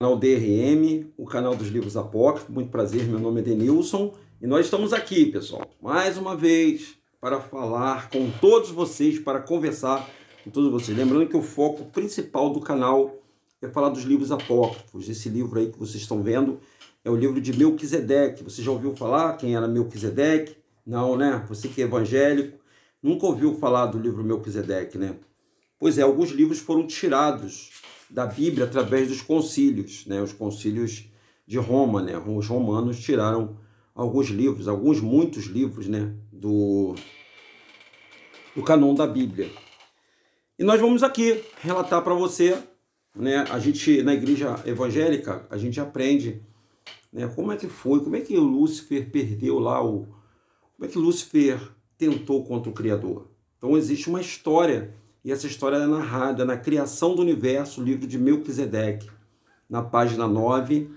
canal DRM, o canal dos livros apócrifos. Muito prazer, meu nome é Denilson e nós estamos aqui, pessoal, mais uma vez para falar com todos vocês, para conversar com todos vocês. Lembrando que o foco principal do canal é falar dos livros apócrifos. Esse livro aí que vocês estão vendo é o livro de Melquisedeque. Você já ouviu falar quem era Melquisedeque? Não, né? Você que é evangélico nunca ouviu falar do livro Melquisedeque, né? Pois é, alguns livros foram tirados da Bíblia através dos concílios, né? os concílios de Roma. Né? Os romanos tiraram alguns livros, alguns muitos livros né? do, do canon da Bíblia. E nós vamos aqui relatar para você, né? a gente na igreja evangélica, a gente aprende né? como é que foi, como é que Lúcifer perdeu lá o... Como é que Lúcifer tentou contra o Criador? Então existe uma história e essa história é narrada na Criação do Universo, livro de Melquisedeque, na página 9.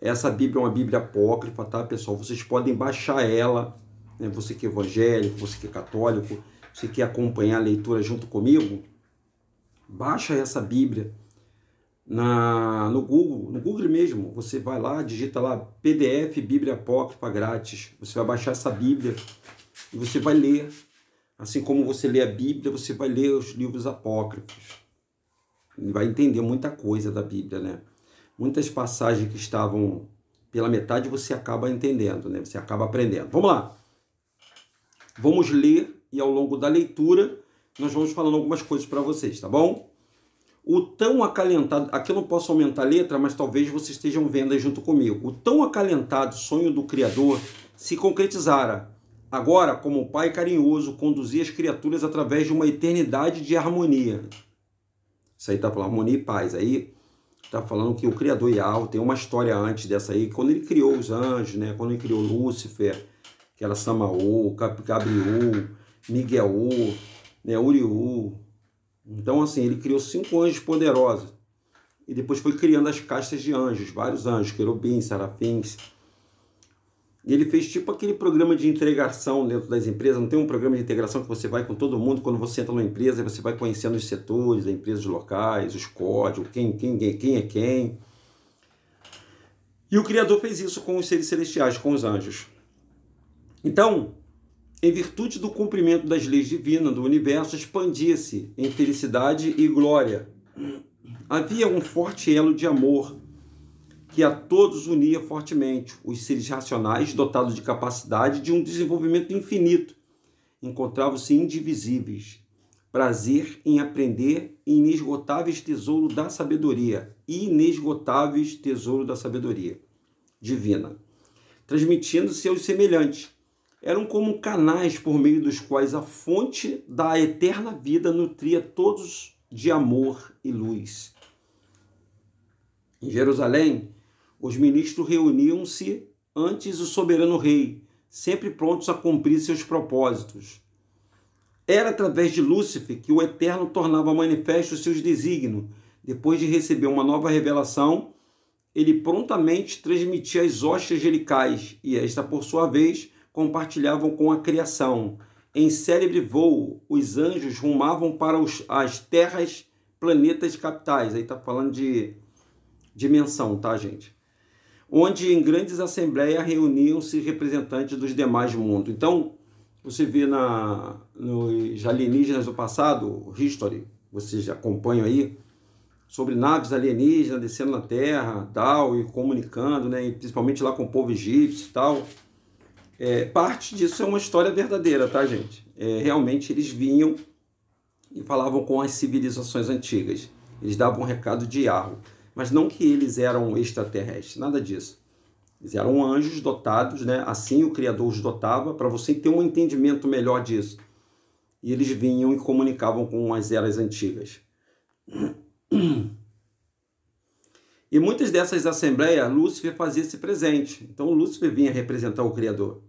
Essa Bíblia é uma Bíblia apócrifa, tá, pessoal? Vocês podem baixar ela, né? você que é evangélico, você que é católico, você quer acompanhar a leitura junto comigo, baixa essa Bíblia na, no Google, no Google mesmo. Você vai lá, digita lá PDF Bíblia Apócrifa grátis. Você vai baixar essa Bíblia e você vai ler Assim como você lê a Bíblia, você vai ler os livros apócrifos. E vai entender muita coisa da Bíblia, né? Muitas passagens que estavam pela metade você acaba entendendo, né? Você acaba aprendendo. Vamos lá. Vamos ler e ao longo da leitura nós vamos falando algumas coisas para vocês, tá bom? O tão acalentado, aqui eu não posso aumentar a letra, mas talvez vocês estejam vendo aí junto comigo. O tão acalentado sonho do Criador se concretizara Agora, como Pai carinhoso, conduzir as criaturas através de uma eternidade de harmonia. Isso aí está falando harmonia e paz. Aí está falando que o Criador Yahweh tem uma história antes dessa aí, quando ele criou os anjos, né? quando ele criou Lúcifer, que era Samaú, Gabriel, Miguel, né? Uriú. Então, assim, ele criou cinco anjos poderosos. E depois foi criando as castas de anjos, vários anjos, querubins, serafins ele fez tipo aquele programa de integração dentro das empresas. Não tem um programa de integração que você vai com todo mundo quando você entra numa empresa, você vai conhecendo os setores as empresas locais, os códigos, quem, quem, quem é quem. E o Criador fez isso com os seres celestiais, com os anjos. Então, em virtude do cumprimento das leis divinas do universo, expandia-se em felicidade e glória. Havia um forte elo de amor que a todos unia fortemente, os seres racionais, dotados de capacidade de um desenvolvimento infinito, encontravam-se indivisíveis. Prazer em aprender inesgotáveis tesouro da sabedoria, inesgotáveis tesouro da sabedoria divina, transmitindo-se aos semelhantes. Eram como canais por meio dos quais a fonte da eterna vida nutria todos de amor e luz. Em Jerusalém, os ministros reuniam-se antes o soberano rei, sempre prontos a cumprir seus propósitos. Era através de Lúcifer que o Eterno tornava manifesto seus desígnios. Depois de receber uma nova revelação, ele prontamente transmitia as hostes angelicais, e esta, por sua vez, compartilhavam com a criação. Em célebre voo, os anjos rumavam para os, as terras, planetas capitais. Aí está falando de dimensão, tá, gente? onde em grandes assembleias reuniam-se representantes dos demais mundos. Então, você vê na, nos alienígenas do passado, History, vocês acompanham aí, sobre naves alienígenas descendo na Terra, tal, e comunicando, né, principalmente lá com o povo egípcio e tal. É, parte disso é uma história verdadeira, tá, gente? É, realmente eles vinham e falavam com as civilizações antigas. Eles davam um recado de arro mas não que eles eram extraterrestres, nada disso. Eles eram anjos dotados, né? assim o Criador os dotava, para você ter um entendimento melhor disso. E eles vinham e comunicavam com as eras antigas. E muitas dessas assembleias, Lúcifer fazia-se presente. Então Lúcifer vinha representar o Criador,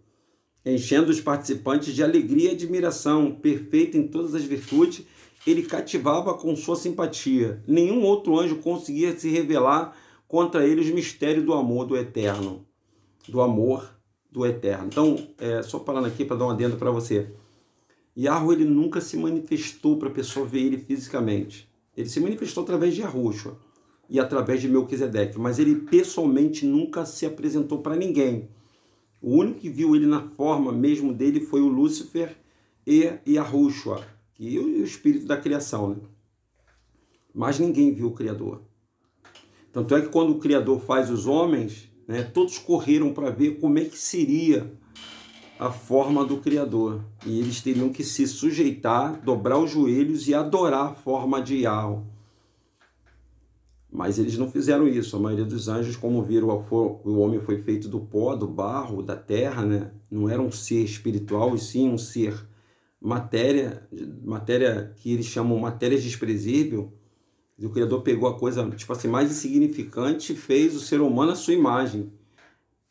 enchendo os participantes de alegria e admiração, perfeita em todas as virtudes ele cativava com sua simpatia. Nenhum outro anjo conseguia se revelar contra ele os mistérios do amor do eterno, do amor do eterno. Então, é, só falando aqui para dar um adendo para você. Yahweh ele nunca se manifestou para a pessoa ver ele fisicamente. Ele se manifestou através de Yahushua e através de Melquisedeque, mas ele pessoalmente nunca se apresentou para ninguém. O único que viu ele na forma mesmo dele foi o Lúcifer e Yahushua. E o espírito da criação, né? Mas ninguém viu o Criador. Tanto é que quando o Criador faz os homens, né, todos correram para ver como é que seria a forma do Criador. E eles teriam que se sujeitar, dobrar os joelhos e adorar a forma de Yahweh. Mas eles não fizeram isso. A maioria dos anjos, como viram, o homem foi feito do pó, do barro, da terra, né? não era um ser espiritual, e sim um ser matéria, matéria que eles chamam matéria desprezível, o Criador pegou a coisa, tipo assim, mais insignificante fez o ser humano a sua imagem.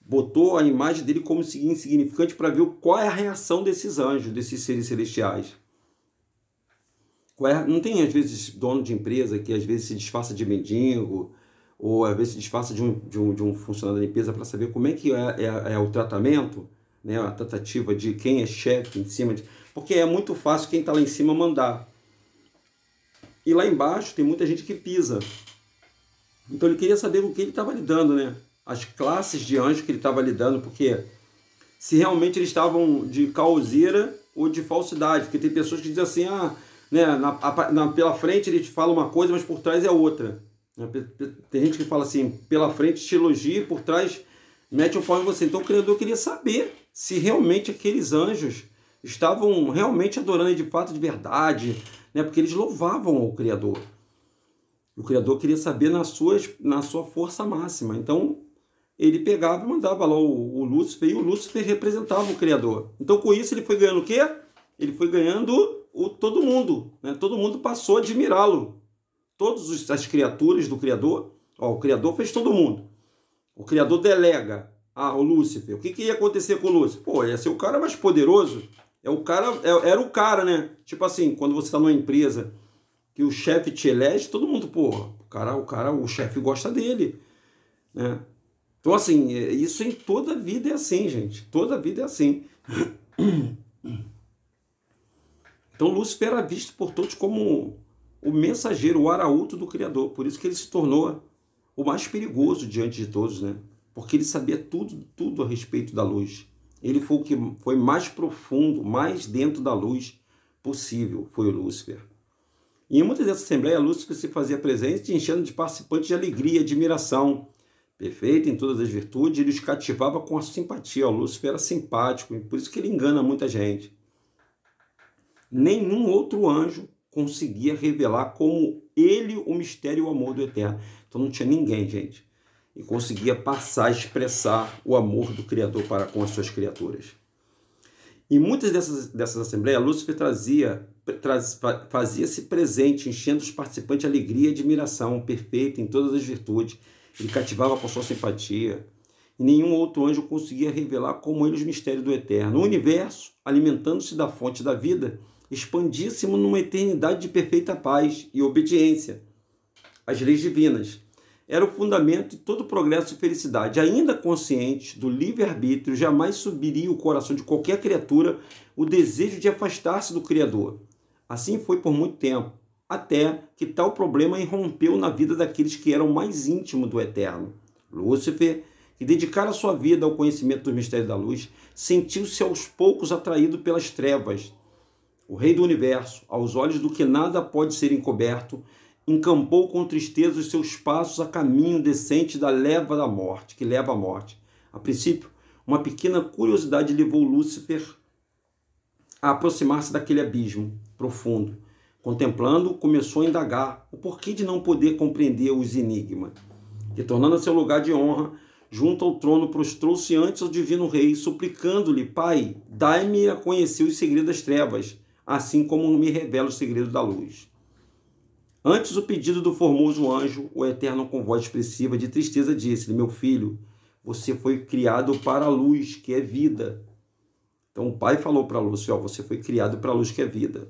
Botou a imagem dele como insignificante para ver qual é a reação desses anjos, desses seres celestiais. É, não tem, às vezes, dono de empresa que às vezes se disfarça de mendigo, ou às vezes se disfarça de um, de um, de um funcionário da empresa para saber como é que é, é, é o tratamento, né, a tratativa de quem é chefe em cima de porque é muito fácil quem está lá em cima mandar. E lá embaixo tem muita gente que pisa. Então ele queria saber o que ele estava lidando, né? As classes de anjos que ele estava lidando, porque se realmente eles estavam de causeira ou de falsidade, porque tem pessoas que dizem assim, ah, né, na, a, na, pela frente ele te fala uma coisa, mas por trás é outra. Né? Tem gente que fala assim, pela frente te elogia, por trás mete o fogo em você. Então o Criador queria saber se realmente aqueles anjos estavam realmente adorando de fato, de verdade, né? porque eles louvavam o Criador. O Criador queria saber na sua, na sua força máxima. Então, ele pegava e mandava lá o, o Lúcifer, e o Lúcifer representava o Criador. Então, com isso, ele foi ganhando o quê? Ele foi ganhando o, todo mundo. Né? Todo mundo passou a admirá-lo. Todas as criaturas do Criador. Ó, o Criador fez todo mundo. O Criador delega. Ah, o Lúcifer. O que, que ia acontecer com o Lúcifer? Pô, ia ser o cara mais poderoso é o cara, é, era o cara, né? Tipo assim, quando você está numa empresa que o chefe te elege, todo mundo, porra, o cara, o cara, o chefe gosta dele, né? Então assim, é, isso em toda vida é assim, gente. Toda vida é assim. Então Lúcifer era visto por todos como o mensageiro, o arauto do Criador. Por isso que ele se tornou o mais perigoso diante de todos, né? Porque ele sabia tudo, tudo a respeito da luz. Ele foi o que foi mais profundo, mais dentro da luz possível, foi o Lúcifer. E em muitas dessas assembleias, Lúcifer se fazia presente, enchendo de participantes de alegria admiração. Perfeito em todas as virtudes, ele os cativava com a simpatia. O Lúcifer era simpático, por isso que ele engana muita gente. Nenhum outro anjo conseguia revelar como ele o mistério e o amor do Eterno. Então não tinha ninguém, gente, e conseguia passar, expressar o amor do Criador para com as suas criaturas. Em muitas dessas, dessas assembleias, Lúcifer trazia, traz, fazia-se presente, enchendo os participantes de alegria e admiração, perfeita em todas as virtudes. Ele cativava com sua simpatia. E nenhum outro anjo conseguia revelar como ele os mistérios do eterno. O universo, alimentando-se da fonte da vida, expandia-se numa eternidade de perfeita paz e obediência às leis divinas era o fundamento de todo progresso e felicidade. Ainda consciente do livre-arbítrio, jamais subiria o coração de qualquer criatura o desejo de afastar-se do Criador. Assim foi por muito tempo, até que tal problema irrompeu na vida daqueles que eram mais íntimos do Eterno. Lúcifer, que dedicara sua vida ao conhecimento dos mistérios da luz, sentiu-se aos poucos atraído pelas trevas. O Rei do Universo, aos olhos do que nada pode ser encoberto, encampou com tristeza os seus passos a caminho decente da leva da morte, que leva à morte. A princípio, uma pequena curiosidade levou Lúcifer a aproximar-se daquele abismo profundo. Contemplando, começou a indagar o porquê de não poder compreender os enigmas. Retornando a seu lugar de honra, junto ao trono, prostrou-se antes ao divino rei, suplicando-lhe: Pai, dai-me a conhecer os segredos das trevas, assim como me revela o segredo da luz. Antes o pedido do formoso anjo, o eterno com voz expressiva de tristeza disse Meu filho, você foi criado para a luz, que é vida. Então o pai falou para Lúcifer: você foi criado para a luz, que é vida.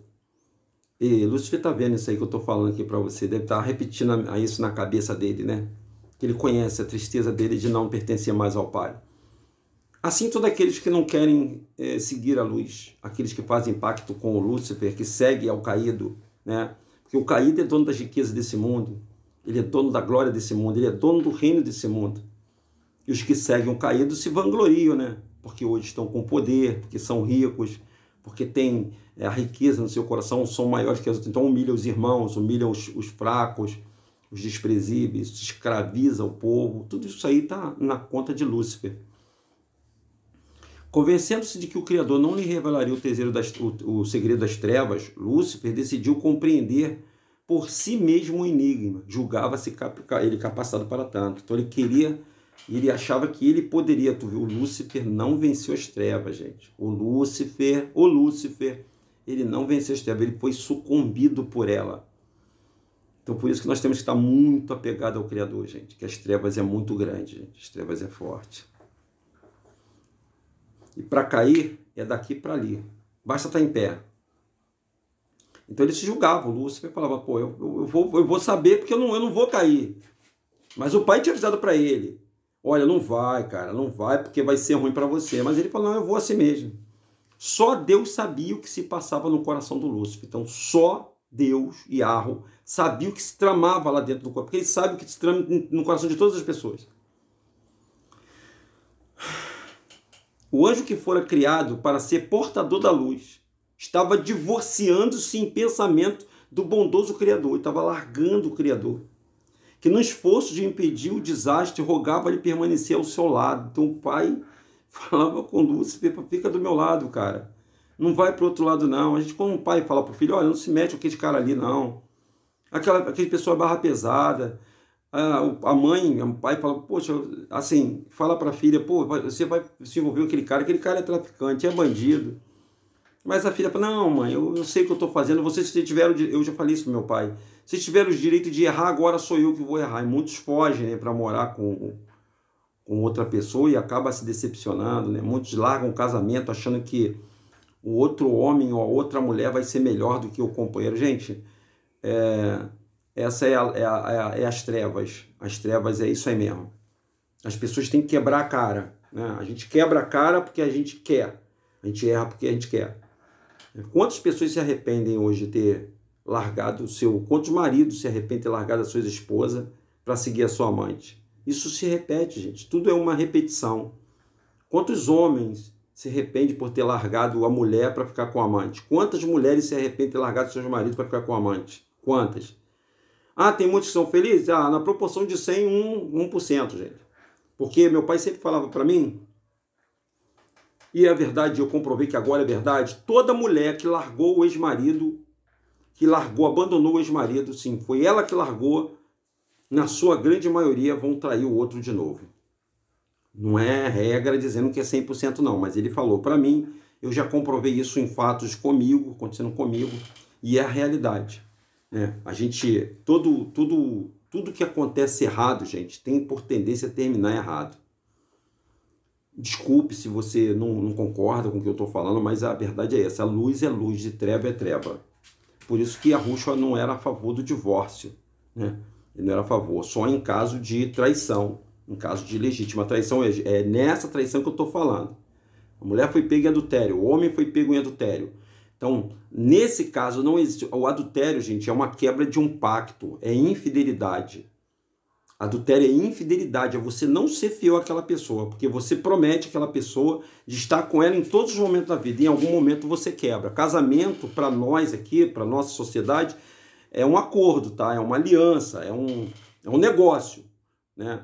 E Lúcifer está vendo isso aí que eu estou falando aqui para você, deve estar tá repetindo isso na cabeça dele, né? Que ele conhece a tristeza dele de não pertencer mais ao pai. Assim, todos aqueles que não querem é, seguir a luz, aqueles que fazem pacto com o Lúcifer, que segue ao caído, né? Porque o caído é dono das riquezas desse mundo, ele é dono da glória desse mundo, ele é dono do reino desse mundo. E os que seguem o caído se vangloriam, né? Porque hoje estão com poder, porque são ricos, porque têm é, a riqueza no seu coração, são maiores que as outras. Então humilham os irmãos, humilham os, os fracos, os desprezíveis, escraviza o povo. Tudo isso aí está na conta de Lúcifer. Convencendo-se de que o Criador não lhe revelaria o, das, o, o segredo das trevas, Lúcifer decidiu compreender por si mesmo o enigma. Julgava-se cap, ele capacitado para tanto. Então ele queria, ele achava que ele poderia. Tu viu, o Lúcifer não venceu as trevas, gente. O Lúcifer, o Lúcifer, ele não venceu as trevas, ele foi sucumbido por ela. Então por isso que nós temos que estar muito apegados ao Criador, gente. Que as trevas é muito grande, gente. As trevas é forte. E para cair é daqui para ali. Basta estar tá em pé. Então ele se julgava, o Lúcifer falava, pô, eu, eu, eu, vou, eu vou saber porque eu não, eu não vou cair. Mas o pai tinha avisado para ele, olha, não vai, cara, não vai porque vai ser ruim para você. Mas ele falou, não, eu vou assim mesmo. Só Deus sabia o que se passava no coração do Lúcifer. Então só Deus e Arro sabia o que se tramava lá dentro do corpo, porque ele sabe o que se trama no coração de todas as pessoas. O anjo que fora criado para ser portador da luz estava divorciando-se em pensamento do bondoso Criador, estava largando o Criador, que no esforço de impedir o desastre rogava-lhe permanecer ao seu lado. Então o pai falava com Lúcifer, fica do meu lado, cara. Não vai para o outro lado, não. A gente, como um pai, fala para o filho, olha, não se mete com aquele cara ali, não. Aquela, aquele pessoa barra pesada, ah, a mãe, o pai fala, poxa, assim, fala para a filha, pô, você vai se envolver com aquele cara, aquele cara é traficante, é bandido. Mas a filha fala, não, mãe, eu, eu sei o que eu estou fazendo, vocês tiveram, eu já falei isso pro meu pai, se tiveram o direito de errar, agora sou eu que vou errar. E muitos fogem né, para morar com, com outra pessoa e acaba se decepcionando, né? Muitos largam o casamento achando que o outro homem ou a outra mulher vai ser melhor do que o companheiro. Gente, é essa é, é, a, é, a, é, as trevas. As trevas é isso aí mesmo. As pessoas têm que quebrar a cara. Né? A gente quebra a cara porque a gente quer. A gente erra porque a gente quer. Quantas pessoas se arrependem hoje de ter largado o seu. Quantos maridos se arrependem de ter largado a sua esposa para seguir a sua amante? Isso se repete, gente. Tudo é uma repetição. Quantos homens se arrependem por ter largado a mulher para ficar com a amante? Quantas mulheres se arrependem de ter largado seus maridos para ficar com a amante? Quantas? Ah, tem muitos que são felizes? Ah, na proporção de 100, 1%, 1% gente. Porque meu pai sempre falava para mim, e é verdade, eu comprovei que agora é verdade, toda mulher que largou o ex-marido, que largou, abandonou o ex-marido, sim, foi ela que largou, na sua grande maioria vão trair o outro de novo. Não é regra dizendo que é 100% não, mas ele falou para mim, eu já comprovei isso em fatos comigo, acontecendo comigo, e é a realidade. Né? A gente, todo, tudo, tudo que acontece errado, gente, tem por tendência a terminar errado. Desculpe se você não, não concorda com o que eu estou falando, mas a verdade é essa: a luz é luz e treva é treva. Por isso que a rússia não era a favor do divórcio. Né? Ele não era a favor, só em caso de traição, em caso de legítima traição. É, é nessa traição que eu estou falando. A mulher foi pega em adultério, o homem foi pego em adultério. Então, nesse caso, não existe. O adultério, gente, é uma quebra de um pacto, é infidelidade. Adultério é infidelidade, é você não ser fiel àquela pessoa, porque você promete àquela pessoa de estar com ela em todos os momentos da vida, e em algum momento você quebra. Casamento, para nós aqui, para nossa sociedade, é um acordo, tá? É uma aliança, é um, é um negócio, né?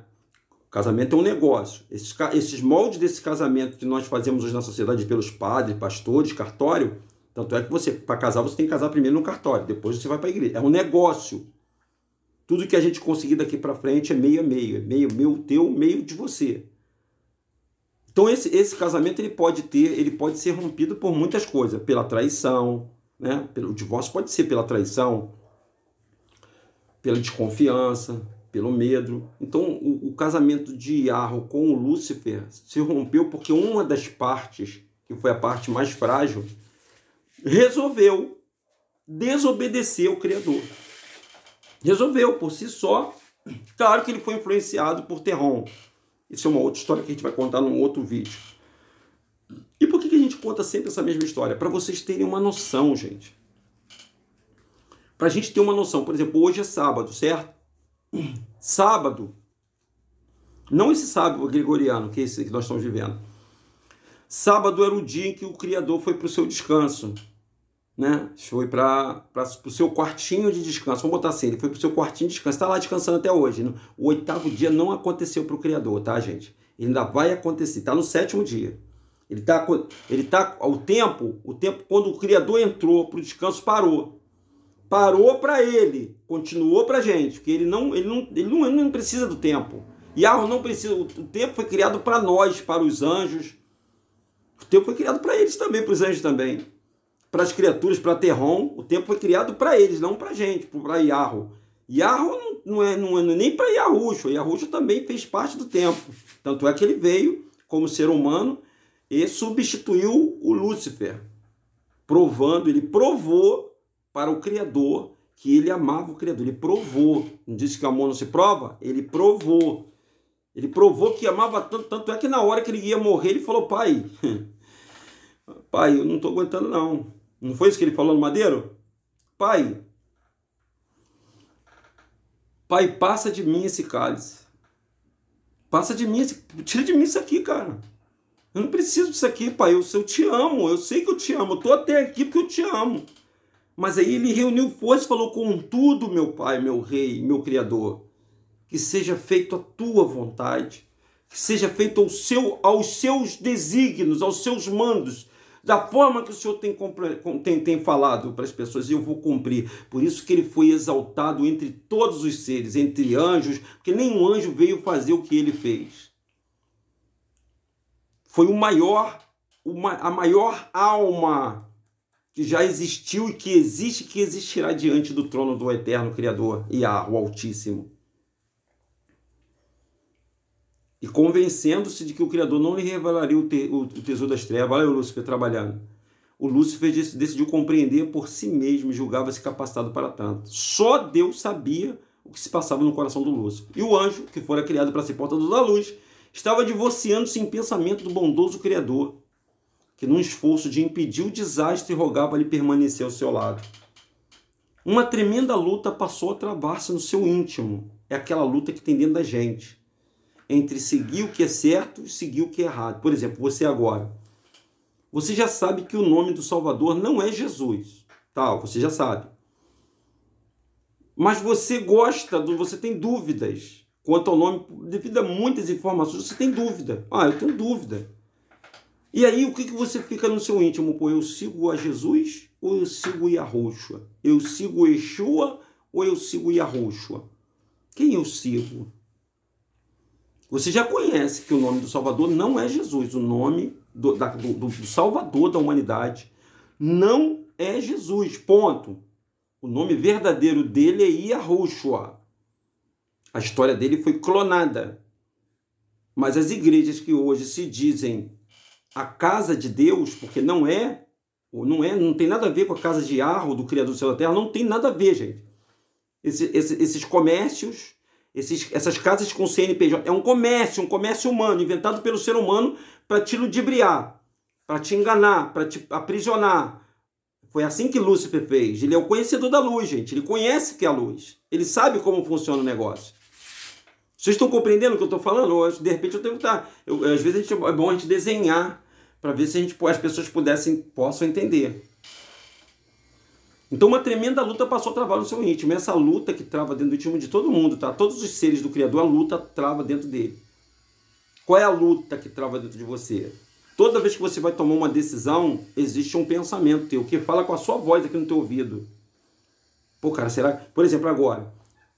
casamento é um negócio. Esses, esses moldes desse casamento que nós fazemos hoje na sociedade pelos padres, pastores, cartório, tanto é que você, para casar, você tem que casar primeiro no cartório, depois você vai para a igreja. É um negócio. Tudo que a gente conseguir daqui para frente é meio a meio, é meio meu teu, meio de você. Então esse, esse casamento ele pode ter, ele pode ser rompido por muitas coisas, pela traição, né? Pelo divórcio pode ser pela traição, pela desconfiança, pelo medo. Então o, o casamento de Yarro com o Lúcifer se rompeu porque uma das partes, que foi a parte mais frágil, resolveu desobedecer o Criador. Resolveu por si só. Claro que ele foi influenciado por Terron. Isso é uma outra história que a gente vai contar num outro vídeo. E por que a gente conta sempre essa mesma história? Para vocês terem uma noção, gente. Para a gente ter uma noção. Por exemplo, hoje é sábado, certo? Sábado. Não esse sábado gregoriano, que é esse que nós estamos vivendo. Sábado era o dia em que o Criador foi para o seu descanso né? Foi para o seu quartinho de descanso. Vamos botar assim, ele foi para o seu quartinho de descanso. Está lá descansando até hoje. Né? O oitavo dia não aconteceu para o Criador, tá, gente? Ele ainda vai acontecer. Está no sétimo dia. Ele está ele tá, o tempo, o tempo quando o Criador entrou para o descanso parou. Parou para ele, continuou para gente, porque ele não, ele, não, ele, não, ele não precisa do tempo. Yahweh não precisa, o tempo foi criado para nós, para os anjos. O tempo foi criado para eles também, para os anjos também para as criaturas, para Terron, o tempo foi criado para eles, não para a gente, para Yahoo. Yahoo não é, não é nem para Yahusha, Yahusha também fez parte do tempo. Tanto é que ele veio como ser humano e substituiu o Lúcifer, provando, ele provou para o Criador que ele amava o Criador, ele provou. Não disse que o amor não se prova? Ele provou. Ele provou que amava tanto, tanto é que na hora que ele ia morrer, ele falou: Pai, pai, eu não estou aguentando não. Não foi isso que ele falou no madeiro? Pai, pai, passa de mim esse cálice. Passa de mim, esse... tira de mim isso aqui, cara. Eu não preciso disso aqui, pai. Eu, eu te amo, eu sei que eu te amo. Eu tô até aqui porque eu te amo. Mas aí ele reuniu forças e falou: Contudo, meu pai, meu rei, meu criador, que seja feito a tua vontade, que seja feito ao seu, aos seus desígnios, aos seus mandos, da forma que o Senhor tem, tem, tem falado para as pessoas, eu vou cumprir. Por isso que ele foi exaltado entre todos os seres, entre anjos, porque nenhum anjo veio fazer o que ele fez. Foi o maior, uma, a maior alma que já existiu e que existe que existirá diante do trono do eterno Criador e o Altíssimo e convencendo-se de que o Criador não lhe revelaria o, te, o, tesouro das trevas. Olha o Lúcifer trabalhando. O Lúcifer decidiu compreender por si mesmo e julgava-se capacitado para tanto. Só Deus sabia o que se passava no coração do Lúcifer. E o anjo, que fora criado para ser portador da luz, estava divorciando-se em pensamento do bondoso Criador, que num esforço de impedir o desastre rogava-lhe permanecer ao seu lado. Uma tremenda luta passou a travar-se no seu íntimo. É aquela luta que tem dentro da gente entre seguir o que é certo e seguir o que é errado. Por exemplo, você agora. Você já sabe que o nome do Salvador não é Jesus. Tal, tá, você já sabe. Mas você gosta, do, você tem dúvidas quanto ao nome, devido a muitas informações, você tem dúvida. Ah, eu tenho dúvida. E aí, o que, que você fica no seu íntimo? Pô, eu sigo a Jesus ou eu sigo Yahushua? Eu sigo Yeshua ou eu sigo Yahushua? Quem eu sigo? Você já conhece que o nome do Salvador não é Jesus. O nome do, da, do, do Salvador da humanidade não é Jesus. Ponto. O nome verdadeiro dele é Yahushua. A história dele foi clonada. Mas as igrejas que hoje se dizem a casa de Deus, porque não é, ou não é, não tem nada a ver com a casa de Arro, do Criador do Céu e da Terra, não tem nada a ver, gente. Esse, esse, esses comércios esses, essas casas com CNPJ. É um comércio, um comércio humano, inventado pelo ser humano para te ludibriar, para te enganar, para te aprisionar. Foi assim que Lúcifer fez. Ele é o conhecedor da luz, gente. Ele conhece que é a luz. Ele sabe como funciona o negócio. Vocês estão compreendendo o que eu estou falando? de repente eu tenho que estar. Tá, eu, às vezes gente, é bom a gente desenhar para ver se a gente, as pessoas pudessem, possam entender. Então uma tremenda luta passou a travar no seu íntimo. Essa luta que trava dentro do íntimo de todo mundo, tá? Todos os seres do Criador, a luta trava dentro dele. Qual é a luta que trava dentro de você? Toda vez que você vai tomar uma decisão, existe um pensamento teu que fala com a sua voz aqui no teu ouvido. Pô, cara, será... Por exemplo, agora.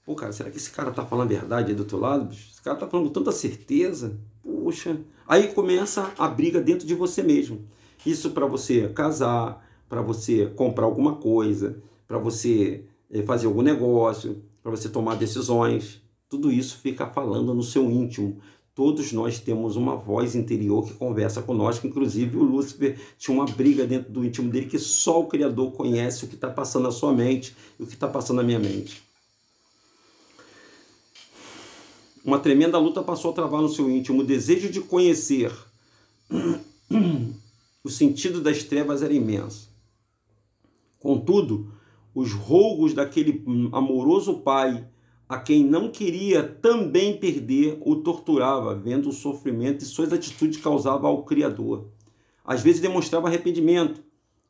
Pô, cara, será que esse cara tá falando a verdade aí do teu lado? Esse cara tá falando com tanta certeza. Puxa. Aí começa a briga dentro de você mesmo. Isso para você casar, para você comprar alguma coisa, para você eh, fazer algum negócio, para você tomar decisões. Tudo isso fica falando no seu íntimo. Todos nós temos uma voz interior que conversa conosco, inclusive o Lúcifer tinha uma briga dentro do íntimo dele que só o Criador conhece o que está passando na sua mente e o que está passando na minha mente. Uma tremenda luta passou a travar no seu íntimo. O desejo de conhecer o sentido das trevas era imenso. Contudo, os rogos daquele amoroso pai, a quem não queria também perder, o torturava, vendo o sofrimento e suas atitudes causava ao Criador. Às vezes demonstrava arrependimento,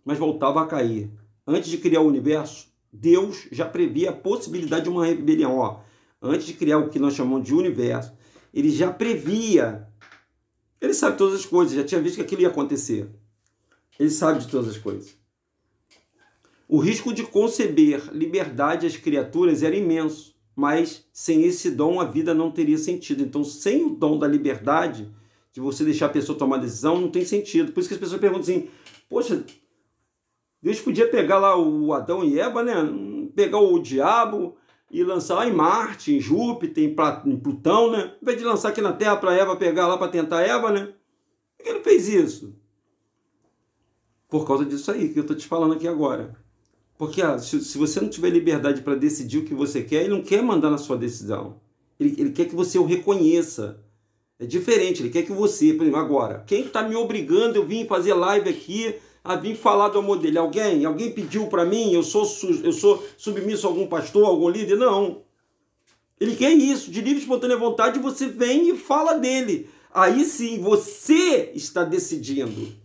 mas voltava a cair. Antes de criar o universo, Deus já previa a possibilidade de uma rebelião. Ó, antes de criar o que nós chamamos de universo, ele já previa. Ele sabe todas as coisas, já tinha visto que aquilo ia acontecer. Ele sabe de todas as coisas. O risco de conceber liberdade às criaturas era imenso, mas sem esse dom a vida não teria sentido. Então, sem o dom da liberdade, de você deixar a pessoa tomar decisão, não tem sentido. Por isso que as pessoas perguntam assim: poxa, Deus podia pegar lá o Adão e Eva, né? Pegar o diabo e lançar lá em Marte, em Júpiter, em, Plutão, né? Em vez de lançar aqui na Terra para Eva pegar lá para tentar Eva, né? Por que ele fez isso? Por causa disso aí que eu estou te falando aqui agora. Porque ah, se, se, você não tiver liberdade para decidir o que você quer, ele não quer mandar na sua decisão. Ele, ele quer que você o reconheça. É diferente, ele quer que você, por exemplo, agora, quem está me obrigando eu vim fazer live aqui, a vir falar do amor dele? Alguém? Alguém pediu para mim? Eu sou, eu sou submisso a algum pastor, a algum líder? Não. Ele quer isso, de livre espontânea vontade, você vem e fala dele. Aí sim, você está decidindo.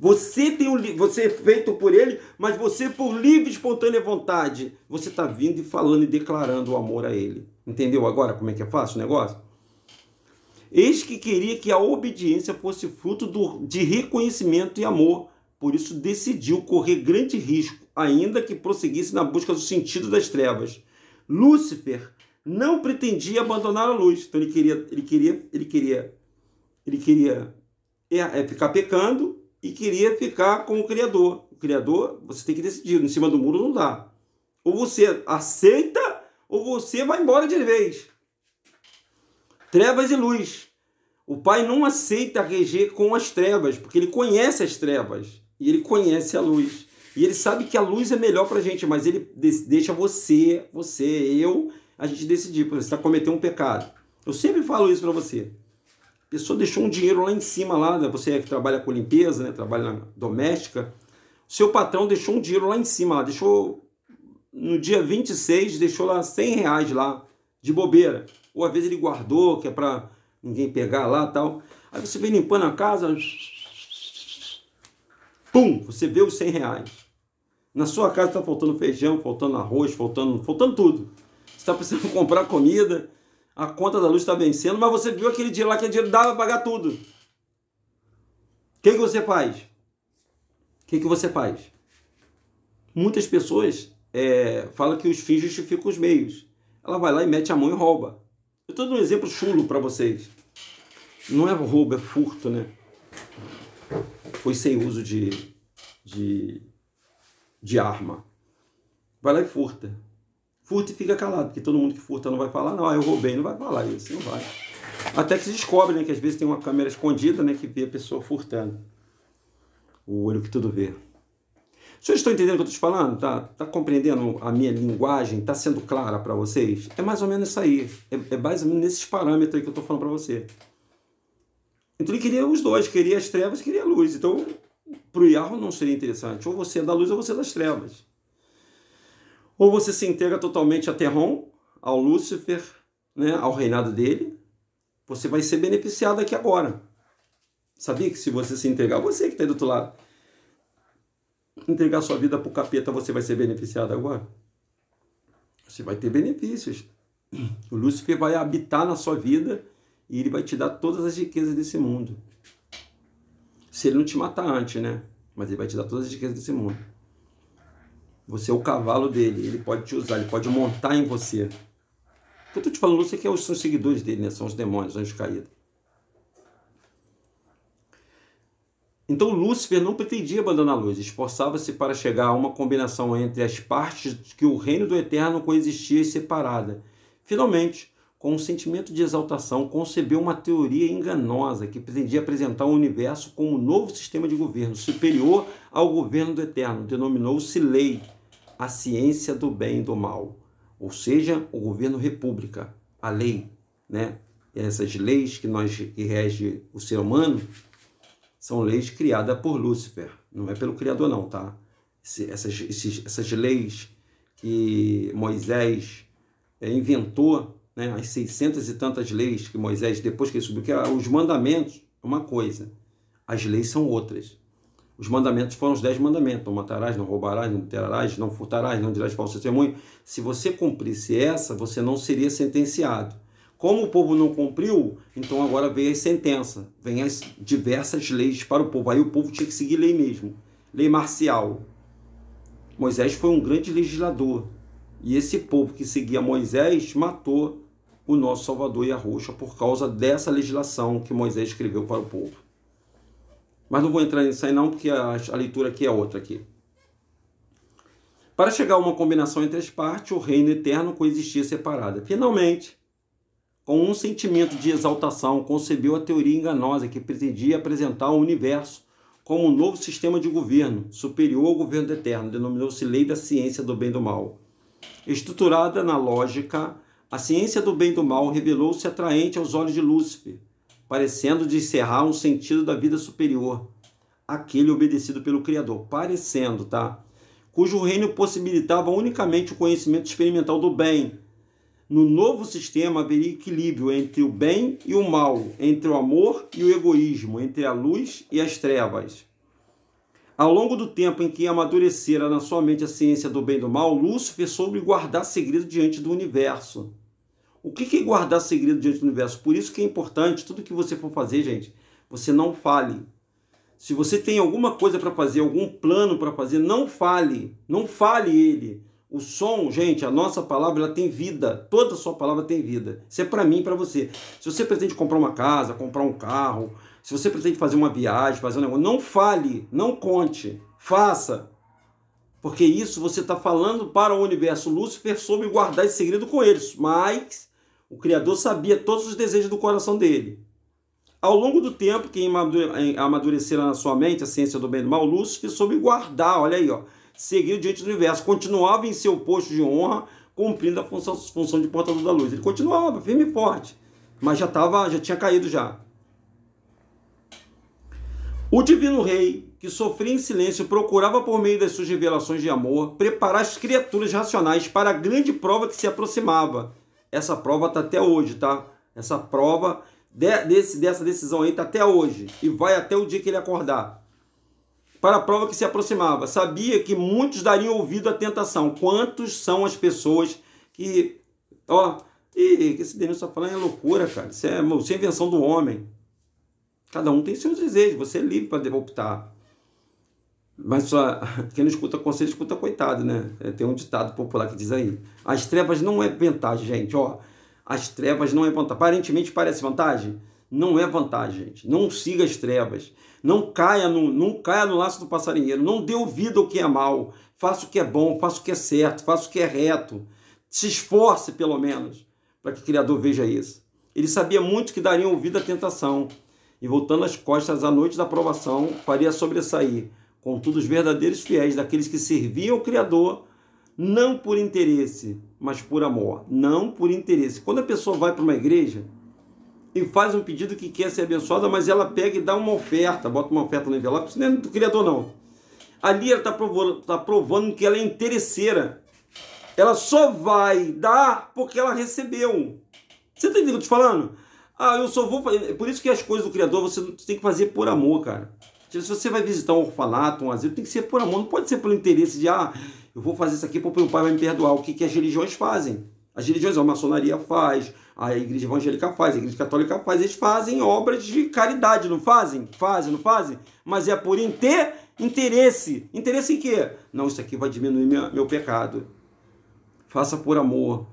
Você tem o você é feito por ele, mas você por livre e espontânea vontade, você está vindo e falando e declarando o amor a ele. Entendeu agora como é que é fácil o negócio? Eis que queria que a obediência fosse fruto do, de reconhecimento e amor. Por isso decidiu correr grande risco, ainda que prosseguisse na busca do sentido das trevas. Lúcifer não pretendia abandonar a luz. Então ele queria, ele queria, ele queria, ele queria é, é, ficar pecando e queria ficar com o Criador. O Criador, você tem que decidir, em cima do muro não dá. Ou você aceita, ou você vai embora de vez. Trevas e luz. O pai não aceita reger com as trevas, porque ele conhece as trevas e ele conhece a luz. E ele sabe que a luz é melhor para a gente, mas ele deixa você, você, eu, a gente decidir. Você está cometendo um pecado. Eu sempre falo isso para você. A pessoa deixou um dinheiro lá em cima, lá, né? você que trabalha com limpeza, né? trabalha doméstica. Seu patrão deixou um dinheiro lá em cima, lá, deixou no dia 26, deixou lá 100 reais lá, de bobeira. Ou às vezes ele guardou, que é para ninguém pegar lá tal. Aí você vem limpando a casa, pum, você vê os 100 reais. Na sua casa está faltando feijão, faltando arroz, faltando, faltando tudo. Você está precisando comprar comida, a conta da luz está vencendo, mas você viu aquele dinheiro lá, aquele dinheiro dava para pagar tudo. O que, que você faz? O que, que você faz? Muitas pessoas é, falam que os fins justificam os meios. Ela vai lá e mete a mão e rouba. Eu estou dando um exemplo chulo para vocês. Não é roubo, é furto, né? Foi sem uso de, de, de arma. Vai lá e furta furta e fica calado, porque todo mundo que furta não vai falar, não, ah, eu roubei, não vai falar isso, não vai. Até que se descobre, né, que às vezes tem uma câmera escondida, né, que vê a pessoa furtando. O olho que tudo vê. Vocês estão entendendo o que eu estou te falando? Tá, tá compreendendo a minha linguagem? Tá sendo clara para vocês? É mais ou menos isso aí. É, é mais ou menos nesses parâmetros aí que eu estou falando para você. Então ele queria os dois, queria as trevas, queria a luz. Então, para o Yahoo não seria interessante. Ou você é da luz ou você é das trevas. Ou você se entrega totalmente a Terron, ao Lúcifer, né, ao reinado dele, você vai ser beneficiado aqui agora. Sabia que se você se entregar, você que está do outro lado, entregar sua vida para o capeta, você vai ser beneficiado agora? Você vai ter benefícios. O Lúcifer vai habitar na sua vida e ele vai te dar todas as riquezas desse mundo. Se ele não te matar antes, né? Mas ele vai te dar todas as riquezas desse mundo. Você é o cavalo dele, ele pode te usar, ele pode montar em você. Eu estou te falando, você que é os, são os seguidores dele, né? São os demônios, anjos caídos. Então Lúcifer não pretendia abandonar a luz, esforçava-se para chegar a uma combinação entre as partes que o reino do eterno coexistia e separada. Finalmente, com um sentimento de exaltação, concebeu uma teoria enganosa que pretendia apresentar o universo como um novo sistema de governo superior ao governo do eterno. Denominou-se lei a ciência do bem e do mal, ou seja, o governo república, a lei, né? Essas leis que nós que rege o ser humano são leis criadas por Lúcifer, não é pelo criador não, tá? Essas, esses, essas leis que Moisés eh, inventou, né? As 600 e tantas leis que Moisés depois que ele subiu, que é, os mandamentos, uma coisa, as leis são outras. Os mandamentos foram os dez mandamentos: não matarás, não roubarás, não terás, não furtarás, não dirás falso testemunho. Se você cumprisse essa, você não seria sentenciado. Como o povo não cumpriu, então agora vem a sentença, vem as diversas leis para o povo. Aí o povo tinha que seguir lei mesmo, lei marcial. Moisés foi um grande legislador. E esse povo que seguia Moisés matou o nosso Salvador e a Roxa por causa dessa legislação que Moisés escreveu para o povo. Mas não vou entrar nisso aí não, porque a, a leitura aqui é outra aqui. Para chegar a uma combinação entre as partes, o reino eterno coexistia separada. Finalmente, com um sentimento de exaltação, concebeu a teoria enganosa que pretendia apresentar o universo como um novo sistema de governo, superior ao governo eterno, denominou-se Lei da Ciência do Bem e do Mal. Estruturada na lógica, a ciência do bem e do mal revelou-se atraente aos olhos de Lúcifer, parecendo de encerrar um sentido da vida superior, aquele obedecido pelo Criador, parecendo, tá? Cujo reino possibilitava unicamente o conhecimento experimental do bem. No novo sistema haveria equilíbrio entre o bem e o mal, entre o amor e o egoísmo, entre a luz e as trevas. Ao longo do tempo em que amadurecera na sua mente a ciência do bem e do mal, Lúcifer soube guardar segredo diante do universo. O que é guardar segredo diante do universo? Por isso que é importante, tudo que você for fazer, gente, você não fale. Se você tem alguma coisa para fazer, algum plano para fazer, não fale. Não fale ele. O som, gente, a nossa palavra ela tem vida. Toda sua palavra tem vida. Isso é para mim, para você. Se você pretende comprar uma casa, comprar um carro, se você pretende fazer uma viagem, fazer um negócio, não fale, não conte, faça. Porque isso você está falando para o universo Lúcifer soube guardar esse segredo com eles. Mas o Criador sabia todos os desejos do coração dele. Ao longo do tempo, que amadureceram na sua mente a ciência do bem e do mal, Lúcifer soube guardar, olha aí, ó, seguiu diante do universo, continuava em seu posto de honra, cumprindo a função, função de portador da luz. Ele continuava, firme e forte, mas já, tava, já tinha caído já. O divino rei, que sofria em silêncio, procurava por meio das suas revelações de amor preparar as criaturas racionais para a grande prova que se aproximava essa prova está até hoje, tá? Essa prova de, desse, dessa decisão aí está até hoje e vai até o dia que ele acordar. Para a prova que se aproximava, sabia que muitos dariam ouvido à tentação. Quantos são as pessoas que, ó, e que esse Denis está falando é loucura, cara. Isso é, isso é invenção do homem. Cada um tem seus desejos, você é livre para optar. Mas só, quem não escuta conselho, escuta coitado, né? É, tem um ditado popular que diz aí. As trevas não é vantagem, gente, ó. As trevas não é vantagem. Aparentemente parece vantagem. Não é vantagem, gente. Não siga as trevas. Não caia no, não caia no laço do passarinheiro. Não dê ouvido ao que é mal. Faça o que é bom, faça o que é certo, faça o que é reto. Se esforce, pelo menos, para que o Criador veja isso. Ele sabia muito que daria ouvido à tentação. E voltando as costas à noite da provação, faria sobressair Contudo, os verdadeiros fiéis, daqueles que serviam ao Criador, não por interesse, mas por amor. Não por interesse. Quando a pessoa vai para uma igreja e faz um pedido que quer ser abençoada, mas ela pega e dá uma oferta, bota uma oferta no envelope, isso não é do Criador, não. Ali ela está provando, tá provando que ela é interesseira. Ela só vai dar porque ela recebeu. Você está entendendo o que eu te falando? Ah, eu só vou fazer. É por isso que as coisas do Criador você tem que fazer por amor, cara. Se você vai visitar um orfanato, um asilo, tem que ser por amor, não pode ser pelo interesse de, ah, eu vou fazer isso aqui porque meu pai vai me perdoar. O que, que as religiões fazem? As religiões, a maçonaria faz, a igreja evangélica faz, a igreja católica faz, eles fazem obras de caridade, não fazem? Fazem, não fazem? Mas é por inter interesse. Interesse em quê? Não, isso aqui vai diminuir minha, meu pecado. Faça por amor.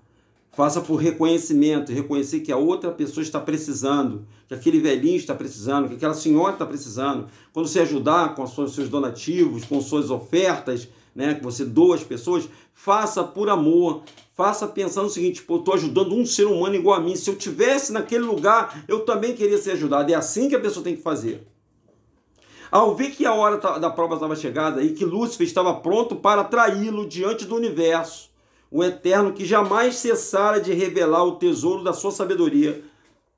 Faça por reconhecimento, reconhecer que a outra pessoa está precisando, que aquele velhinho está precisando, que aquela senhora está precisando. Quando você ajudar com os seus donativos, com suas ofertas, né, que você doa às pessoas, faça por amor. Faça pensando o seguinte, pô, estou ajudando um ser humano igual a mim. Se eu tivesse naquele lugar, eu também queria ser ajudado. É assim que a pessoa tem que fazer. Ao ver que a hora da prova estava chegada e que Lúcifer estava pronto para traí-lo diante do universo, o Eterno, que jamais cessara de revelar o tesouro da sua sabedoria,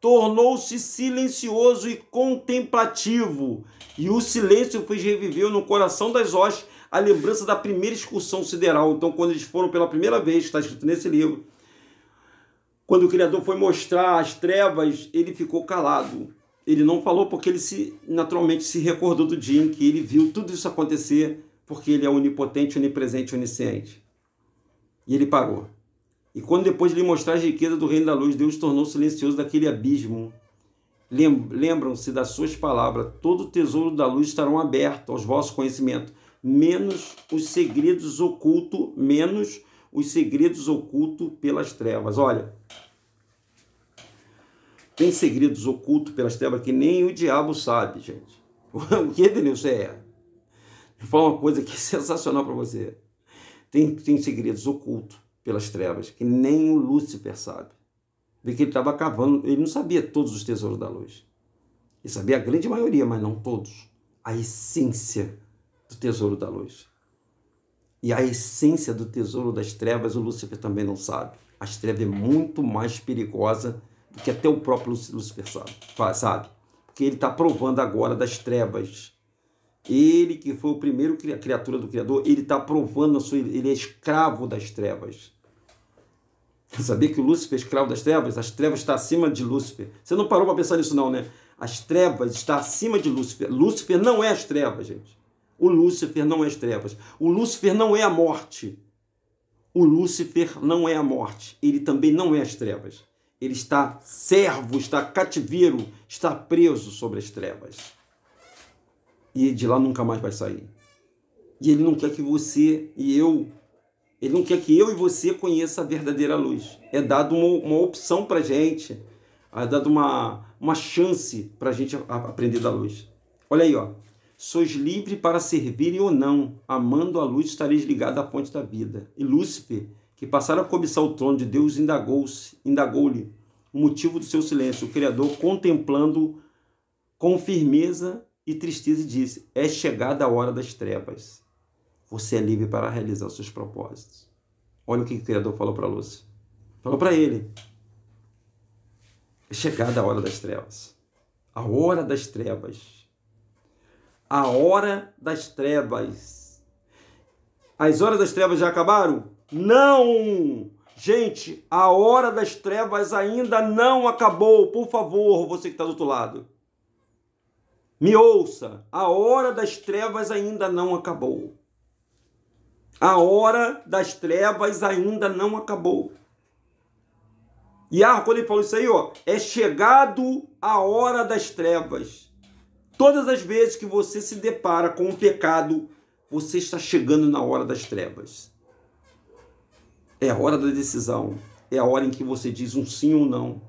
tornou-se silencioso e contemplativo, e o silêncio fez reviver no coração das hostes a lembrança da primeira excursão sideral. Então, quando eles foram pela primeira vez, está escrito nesse livro, quando o Criador foi mostrar as trevas, ele ficou calado. Ele não falou porque ele se naturalmente se recordou do dia em que ele viu tudo isso acontecer, porque ele é onipotente, onipresente, onisciente. E ele parou. E quando depois de lhe mostrar a riqueza do reino da luz, Deus tornou silencioso daquele abismo. Lembram-se das suas palavras: todo o tesouro da luz estará aberto aos vossos conhecimentos, menos os segredos ocultos, menos os segredos ocultos pelas trevas. Olha, tem segredos ocultos pelas trevas que nem o diabo sabe, gente. O que, Denilson, é? Vou falar uma coisa que é sensacional para você. Tem, tem segredos ocultos pelas trevas que nem o Lúcifer sabe. Vê que ele estava cavando, ele não sabia todos os tesouros da luz. Ele sabia a grande maioria, mas não todos. A essência do tesouro da luz. E a essência do tesouro das trevas o Lúcifer também não sabe. As trevas é muito mais perigosa do que até o próprio Lúcifer sabe. sabe. Porque ele está provando agora das trevas ele que foi o primeiro criatura do Criador, ele está provando a sua. Ele é escravo das trevas. Sabia que o Lúcifer é escravo das trevas? As trevas está acima de Lúcifer. Você não parou para pensar nisso, não, né? As trevas está acima de Lúcifer. Lúcifer não é as trevas, gente. O Lúcifer não é as trevas. O Lúcifer não é a morte. O Lúcifer não é a morte. Ele também não é as trevas. Ele está servo, está cativeiro, está preso sobre as trevas e de lá nunca mais vai sair. E ele não quer que você e eu, ele não quer que eu e você conheça a verdadeira luz. É dado uma, uma opção para gente, é dado uma, uma chance para a gente aprender da luz. Olha aí, ó. Sois livre para servirem ou não, amando a luz estareis ligado à fonte da vida. E Lúcifer, que passara a cobiçar o trono de Deus, indagou-se, indagou-lhe o motivo do seu silêncio. O Criador, contemplando com firmeza e tristeza e disse: É chegada a hora das trevas. Você é livre para realizar os seus propósitos. Olha o que o Criador falou para Lúcia. Falou para ele: É chegada a hora das trevas. A hora das trevas. A hora das trevas. As horas das trevas já acabaram? Não! Gente, a hora das trevas ainda não acabou. Por favor, você que está do outro lado. Me ouça, a hora das trevas ainda não acabou. A hora das trevas ainda não acabou. E ah, quando ele falou isso aí, ó, é chegado a hora das trevas. Todas as vezes que você se depara com o pecado, você está chegando na hora das trevas. É a hora da decisão. É a hora em que você diz um sim ou não.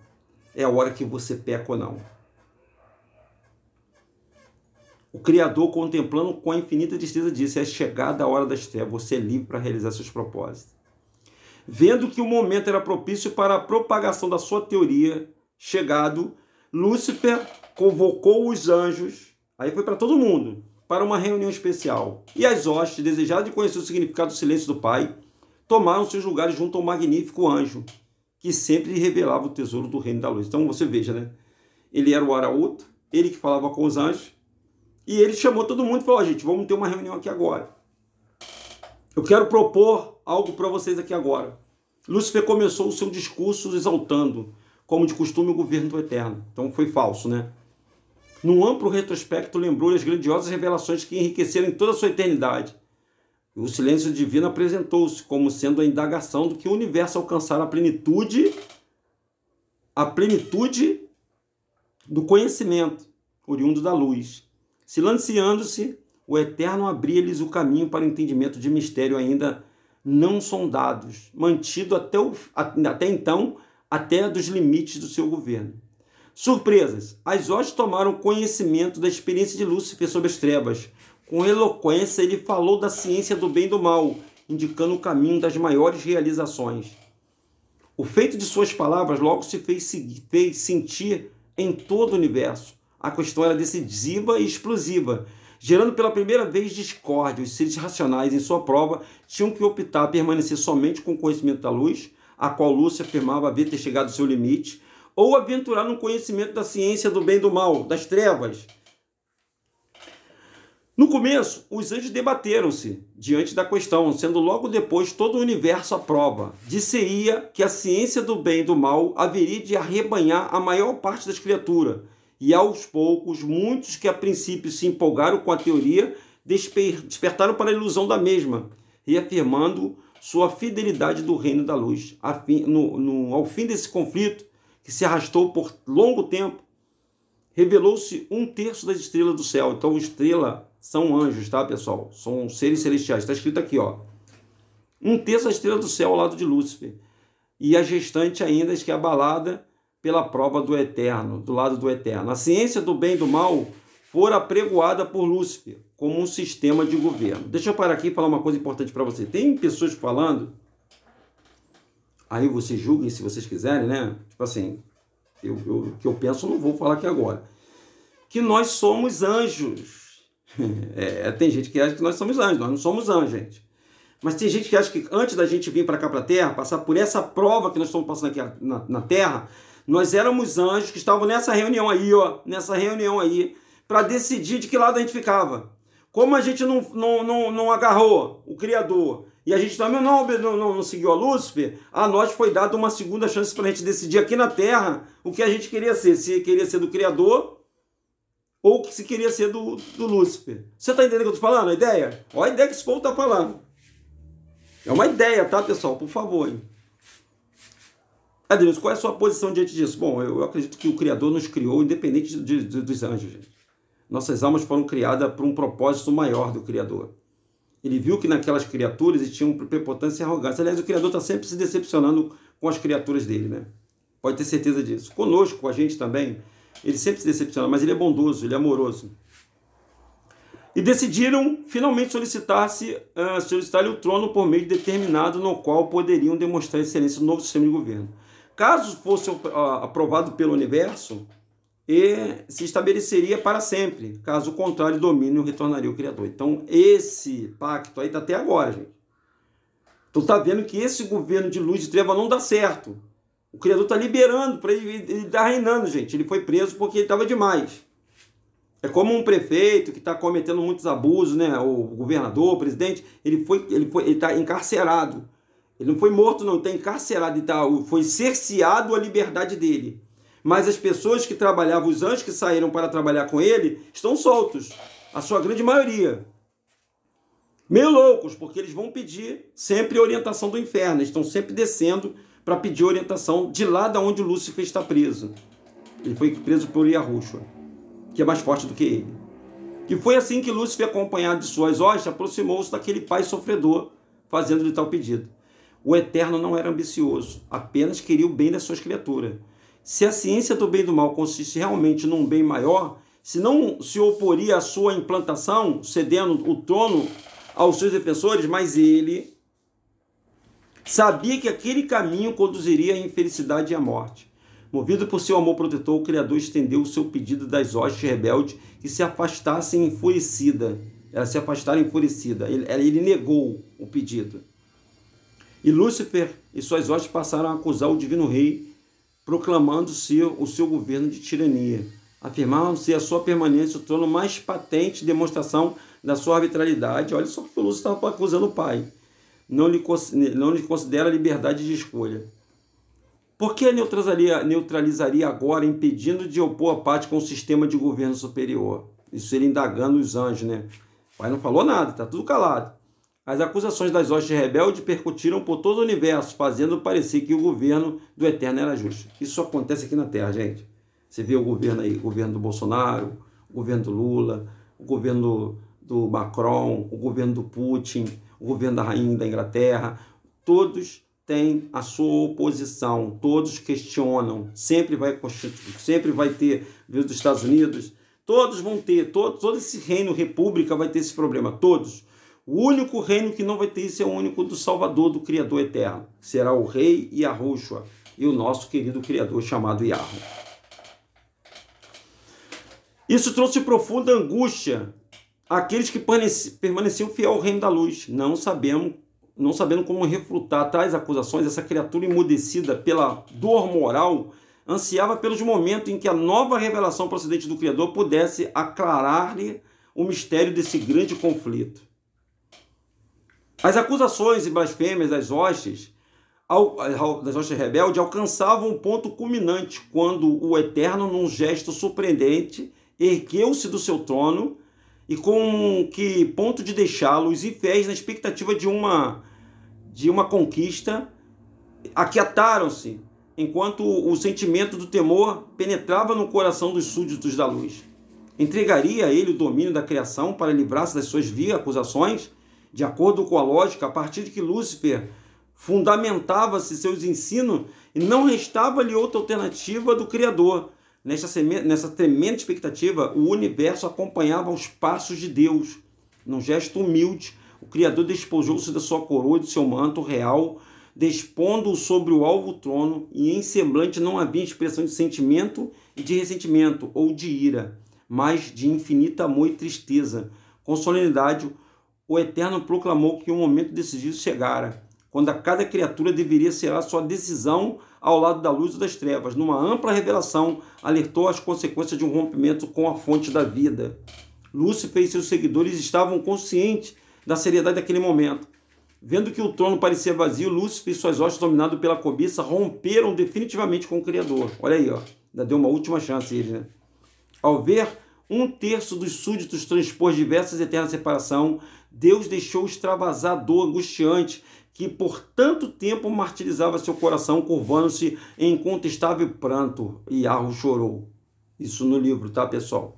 É a hora que você peca ou não. O Criador, contemplando com a infinita tristeza, disse: É chegada a hora das trevas, você é livre para realizar seus propósitos. Vendo que o momento era propício para a propagação da sua teoria, chegado, Lúcifer convocou os anjos, aí foi para todo mundo, para uma reunião especial. E as hostes, desejadas de conhecer o significado do silêncio do Pai, tomaram seus lugares junto ao magnífico anjo, que sempre revelava o tesouro do reino da luz. Então você veja, né? Ele era o Araúto, ele que falava com os anjos, e ele chamou todo mundo e falou: oh, gente, vamos ter uma reunião aqui agora. Eu quero propor algo para vocês aqui agora. Lúcifer começou o seu discurso exaltando, como de costume, o governo do Eterno. Então foi falso, né? Num amplo retrospecto, lembrou-lhe as grandiosas revelações que enriqueceram em toda a sua eternidade. O silêncio divino apresentou-se como sendo a indagação do que o universo alcançara a plenitude, a plenitude do conhecimento, oriundo da luz. Silenciando-se, o Eterno abria-lhes o caminho para o entendimento de mistério ainda não sondados, mantido até, o, até então até dos limites do seu governo. Surpresas! As hostes tomaram conhecimento da experiência de Lúcifer sobre as trevas. Com eloquência, ele falou da ciência do bem e do mal, indicando o caminho das maiores realizações. O feito de suas palavras logo se fez, fez sentir em todo o universo a questão era decisiva e explosiva, gerando pela primeira vez discórdia. Os seres racionais, em sua prova, tinham que optar a permanecer somente com o conhecimento da luz, a qual Lúcia afirmava haver ter chegado ao seu limite, ou aventurar no conhecimento da ciência do bem e do mal, das trevas. No começo, os anjos debateram-se diante da questão, sendo logo depois todo o universo à prova. Disseria que a ciência do bem e do mal haveria de arrebanhar a maior parte das criaturas e aos poucos, muitos que a princípio se empolgaram com a teoria desper despertaram para a ilusão da mesma, reafirmando sua fidelidade do reino da luz. Fim, no, no, ao fim desse conflito, que se arrastou por longo tempo, revelou-se um terço das estrelas do céu. Então, estrela são anjos, tá, pessoal? São seres celestiais. Está escrito aqui, ó. Um terço da estrela do céu ao lado de Lúcifer. E a gestante ainda, que é abalada pela prova do eterno, do lado do eterno. A ciência do bem e do mal fora apregoada por Lúcifer como um sistema de governo. Deixa eu parar aqui e falar uma coisa importante para você. Tem pessoas falando, aí vocês julguem se vocês quiserem, né? Tipo assim, eu, eu, que eu penso não vou falar aqui agora. Que nós somos anjos. É, é, tem gente que acha que nós somos anjos, nós não somos anjos, gente. Mas tem gente que acha que antes da gente vir para cá para a Terra, passar por essa prova que nós estamos passando aqui na, na Terra, nós éramos anjos que estavam nessa reunião aí, ó, nessa reunião aí, para decidir de que lado a gente ficava. Como a gente não, não, não, não agarrou o Criador e a gente também não, não, não seguiu a Lúcifer, a nós foi dada uma segunda chance para a gente decidir aqui na Terra o que a gente queria ser. Se queria ser do Criador ou se queria ser do, do Lúcifer. Você está entendendo o que eu estou falando? A ideia? Olha a ideia que esse povo está falando. É uma ideia, tá, pessoal? Por favor. Hein? Deus? qual é a sua posição diante disso? Bom, eu, acredito que o Criador nos criou independente de, de, dos anjos. Nossas almas foram criadas por um propósito maior do Criador. Ele viu que naquelas criaturas existiam prepotência e arrogância. Aliás, o Criador está sempre se decepcionando com as criaturas dele, né? Pode ter certeza disso. Conosco, com a gente também, ele sempre se decepciona, mas ele é bondoso, ele é amoroso. E decidiram finalmente solicitar-se, uh, solicitar-lhe o trono por meio determinado no qual poderiam demonstrar excelência no novo sistema de governo caso fosse aprovado pelo universo, e se estabeleceria para sempre. Caso contrário, o domínio retornaria ao Criador. Então, esse pacto aí está até agora, gente. Então, está vendo que esse governo de luz e treva não dá certo. O Criador está liberando, para ele está reinando, gente. Ele foi preso porque ele estava demais. É como um prefeito que está cometendo muitos abusos, né? O governador, o presidente, ele foi, ele foi, ele está encarcerado ele não foi morto, não, está encarcerado e tal. Foi cerceado a liberdade dele. Mas as pessoas que trabalhavam, os anjos que saíram para trabalhar com ele, estão soltos. A sua grande maioria. Meio loucos, porque eles vão pedir sempre orientação do inferno. Eles estão sempre descendo para pedir orientação de lá da onde Lúcifer está preso. Ele foi preso por Yahushua, que é mais forte do que ele. E foi assim que Lúcifer, acompanhado de suas hostes, aproximou-se daquele pai sofredor, fazendo-lhe tal pedido. O Eterno não era ambicioso, apenas queria o bem das suas criaturas. Se a ciência do bem e do mal consiste realmente num bem maior, se não se oporia à sua implantação, cedendo o trono aos seus defensores, mas ele sabia que aquele caminho conduziria à infelicidade e à morte. Movido por seu amor protetor, o Criador estendeu o seu pedido das hostes rebeldes que se afastassem enfurecida. Elas se afastaram enfurecida. Ele, ele negou o pedido. E Lúcifer e suas hostes passaram a acusar o divino rei, proclamando-se o seu governo de tirania. Afirmavam se a sua permanência o trono mais patente demonstração da sua arbitrariedade. Olha só que o Lúcifer estava acusando o pai. Não lhe, não lhe considera liberdade de escolha. Por que neutralizaria, neutralizaria agora, impedindo de opor a parte com o sistema de governo superior? Isso ele indagando os anjos, né? O pai não falou nada, está tudo calado. As acusações das hostes rebeldes percutiram por todo o universo, fazendo parecer que o governo do Eterno era justo. Isso acontece aqui na Terra, gente. Você vê o governo aí, o governo do Bolsonaro, o governo do Lula, o governo do, do Macron, o governo do Putin, o governo da rainha da Inglaterra. Todos têm a sua oposição, todos questionam. Sempre vai, sempre vai ter, dos Estados Unidos, todos vão ter, todo, todo esse reino república vai ter esse problema, todos o único reino que não vai ter isso é o único do Salvador, do Criador Eterno. Será o Rei e a Yahushua e o nosso querido Criador chamado Yahweh. Isso trouxe profunda angústia àqueles que permaneciam fiel ao reino da luz, não sabemos não sabendo como refutar tais acusações, essa criatura emudecida pela dor moral ansiava pelos momentos em que a nova revelação procedente do Criador pudesse aclarar-lhe o mistério desse grande conflito. As acusações e blasfêmias das hostes, das hostes rebeldes alcançavam um ponto culminante quando o Eterno, num gesto surpreendente, ergueu-se do seu trono e com que ponto de deixá-los fez na expectativa de uma de uma conquista, aquietaram-se enquanto o sentimento do temor penetrava no coração dos súditos da luz. Entregaria ele o domínio da criação para livrar-se das suas vil acusações? De acordo com a lógica, a partir de que Lúcifer fundamentava-se seus ensinos e não restava-lhe outra alternativa do Criador. Nessa, nessa tremenda expectativa, o universo acompanhava os passos de Deus. Num gesto humilde, o Criador despojou-se da sua coroa e do seu manto real, despondo-o sobre o alvo trono, e em semblante não havia expressão de sentimento e de ressentimento ou de ira, mas de infinito amor e tristeza. Com solenidade, o Eterno proclamou que o momento decidido chegara, quando a cada criatura deveria ser a sua decisão ao lado da luz e das trevas. Numa ampla revelação, alertou as consequências de um rompimento com a fonte da vida. Lúcifer e seus seguidores estavam conscientes da seriedade daquele momento. Vendo que o trono parecia vazio, Lúcifer e suas hostes, dominados pela cobiça, romperam definitivamente com o Criador. Olha aí, ó. ainda deu uma última chance né? Ao ver um terço dos súditos transpor diversas eternas separação, Deus deixou extravasar a dor angustiante que por tanto tempo martirizava seu coração, curvando-se em incontestável pranto. E Arro chorou. Isso no livro, tá, pessoal?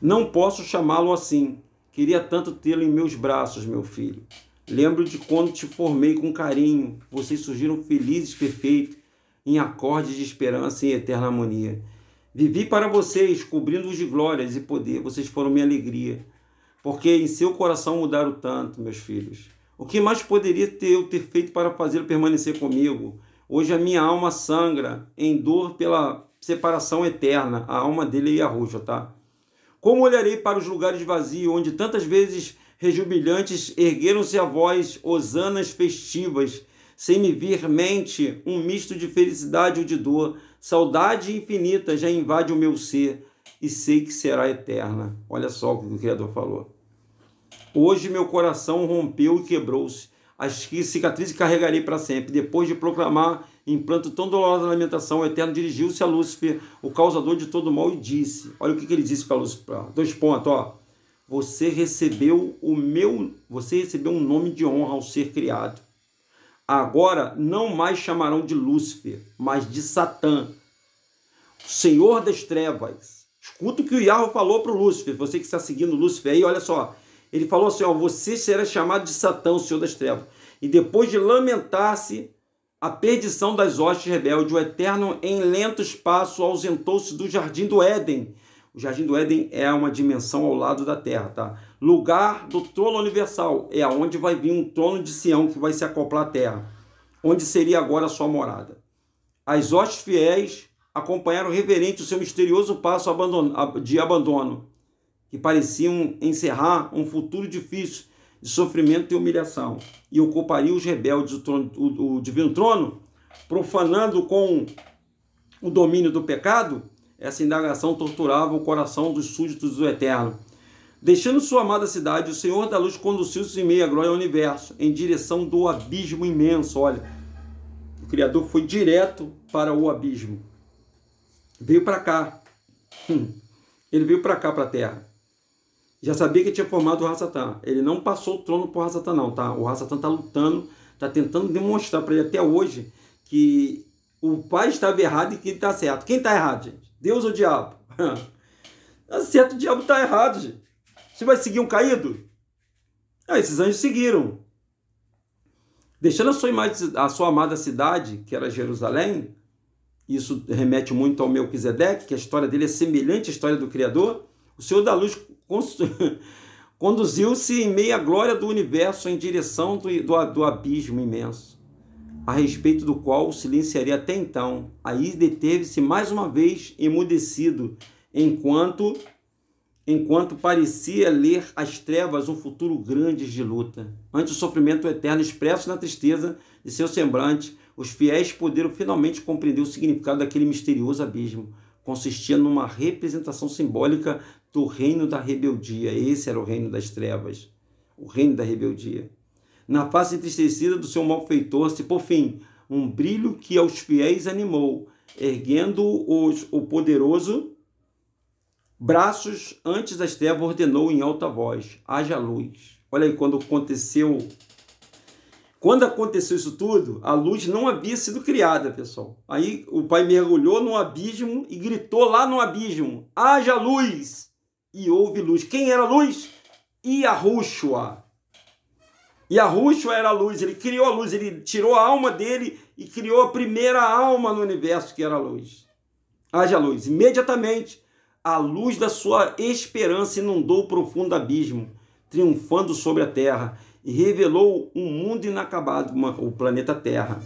Não posso chamá-lo assim. Queria tanto tê-lo em meus braços, meu filho. Lembro de quando te formei com carinho. Vocês surgiram felizes, perfeitos, em acordes de esperança e eterna harmonia. Vivi para vocês, cobrindo-os de glórias e poder. Vocês foram minha alegria porque em seu coração mudaram tanto, meus filhos. O que mais poderia ter eu ter feito para fazê-lo permanecer comigo? Hoje a minha alma sangra em dor pela separação eterna. A alma dele ia é roxa, tá? Como olharei para os lugares vazios, onde tantas vezes rejubilantes ergueram-se a voz, hosanas festivas, sem me vir mente um misto de felicidade ou de dor. Saudade infinita já invade o meu ser e sei que será eterna. Olha só o que o Criador falou. Hoje meu coração rompeu e quebrou-se. As cicatrizes carregarei para sempre. Depois de proclamar em tão dolorosa lamentação, o Eterno dirigiu-se a Lúcifer, o causador de todo mal, e disse: Olha o que, que ele disse para Lúcifer. Dois pontos, ó. Você recebeu o meu, você recebeu um nome de honra ao ser criado. Agora não mais chamarão de Lúcifer, mas de Satã, Senhor das Trevas. Escuta o que o Yahweh falou para o Lúcifer, você que está seguindo o Lúcifer aí, olha só. Ele falou assim: ó, você será chamado de Satã, o Senhor das Trevas. E depois de lamentar-se a perdição das hostes rebeldes, o Eterno, em lento espaço, ausentou-se do jardim do Éden. O jardim do Éden é uma dimensão ao lado da terra, tá? Lugar do trono universal, é aonde vai vir um trono de Sião que vai se acoplar à terra, onde seria agora a sua morada. As hostes fiéis acompanharam reverente o seu misterioso passo de abandono, que pareciam encerrar um futuro difícil de sofrimento e humilhação, e ocuparia os rebeldes o, trono, o, o divino trono, profanando com o domínio do pecado, essa indagação torturava o coração dos súditos do Eterno. Deixando sua amada cidade, o Senhor da Luz conduziu-se em meia glória ao universo, em direção do abismo imenso. Olha, o Criador foi direto para o abismo veio para cá. Hum. Ele veio para cá, para a Terra. Já sabia que tinha formado o Rassatã. Ele não passou o trono para o não, tá? O Rassatã está lutando, está tentando demonstrar para ele até hoje que o pai estava errado e que ele está certo. Quem está errado, gente? Deus ou o diabo? tá certo, o diabo está errado, gente. Você vai seguir um caído? Ah, esses anjos seguiram. Deixando a sua, imagem, a sua amada cidade, que era Jerusalém, isso remete muito ao Melquisedeque, que a história dele é semelhante à história do Criador, o Senhor da Luz conduziu-se em meia glória do universo em direção do, do, do abismo imenso, a respeito do qual silenciaria até então. Aí deteve-se mais uma vez emudecido, enquanto enquanto parecia ler as trevas um futuro grande de luta. Ante o sofrimento eterno expresso na tristeza de seu semblante, os fiéis puderam finalmente compreender o significado daquele misterioso abismo. Consistia numa representação simbólica do reino da rebeldia. Esse era o reino das trevas, o reino da rebeldia. Na face entristecida do seu malfeitor, se por fim um brilho que aos fiéis animou, erguendo os, o poderoso braços antes das trevas, ordenou em alta voz: haja luz. Olha aí, quando aconteceu quando aconteceu isso tudo, a luz não havia sido criada, pessoal. Aí o pai mergulhou no abismo e gritou lá no abismo: haja luz! E houve luz. Quem era a luz? Yahushua. Yahushua era a luz, ele criou a luz, ele tirou a alma dele e criou a primeira alma no universo, que era a luz. Haja luz. Imediatamente, a luz da sua esperança inundou o profundo abismo, triunfando sobre a terra e revelou um mundo inacabado, uma, o planeta Terra.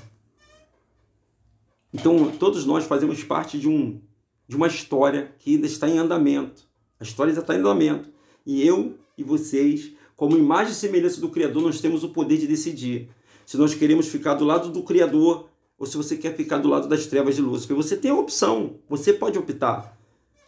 Então, todos nós fazemos parte de, um, de uma história que ainda está em andamento. A história já está em andamento. E eu e vocês, como imagem e semelhança do Criador, nós temos o poder de decidir se nós queremos ficar do lado do Criador ou se você quer ficar do lado das trevas de Lúcifer. Você tem a opção, você pode optar.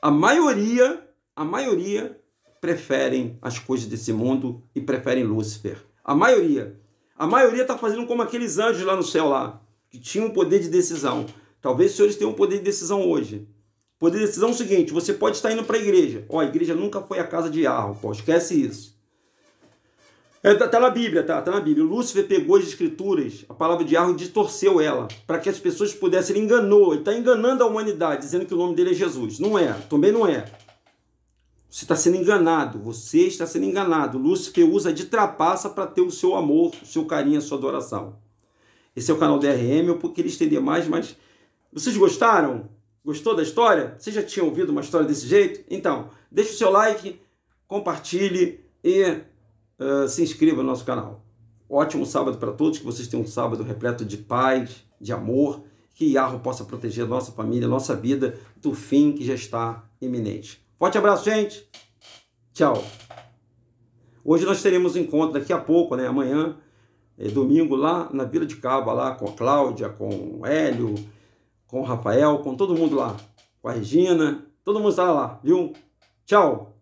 A maioria, a maioria preferem as coisas desse mundo e preferem Lúcifer. A maioria. A maioria está fazendo como aqueles anjos lá no céu lá, que tinham um poder de decisão. Talvez os senhores tenham um poder de decisão hoje. Poder de decisão é o seguinte: você pode estar indo para a igreja. Ó, a igreja nunca foi a casa de Arro, pô, esquece isso. É, tá, tá, na Bíblia, tá, tá na Bíblia. Lúcifer pegou as escrituras, a palavra de Arro, e distorceu ela, para que as pessoas pudessem. Ele enganou, ele está enganando a humanidade, dizendo que o nome dele é Jesus. Não é, também não é. Você está sendo enganado, você está sendo enganado. Lúcifer usa de trapaça para ter o seu amor, o seu carinho, a sua adoração. Esse é o canal DRM, eu queria estender mais, mas vocês gostaram? Gostou da história? Você já tinha ouvido uma história desse jeito? Então, deixe o seu like, compartilhe e uh, se inscreva no nosso canal. Ótimo sábado para todos, que vocês tenham um sábado repleto de paz, de amor, que Yarro possa proteger a nossa família, a nossa vida do fim que já está iminente. Forte abraço, gente. Tchau. Hoje nós teremos encontro daqui a pouco, né? Amanhã, é domingo, lá na Vila de Caba, lá com a Cláudia, com o Hélio, com o Rafael, com todo mundo lá. Com a Regina. Todo mundo está lá, viu? Tchau.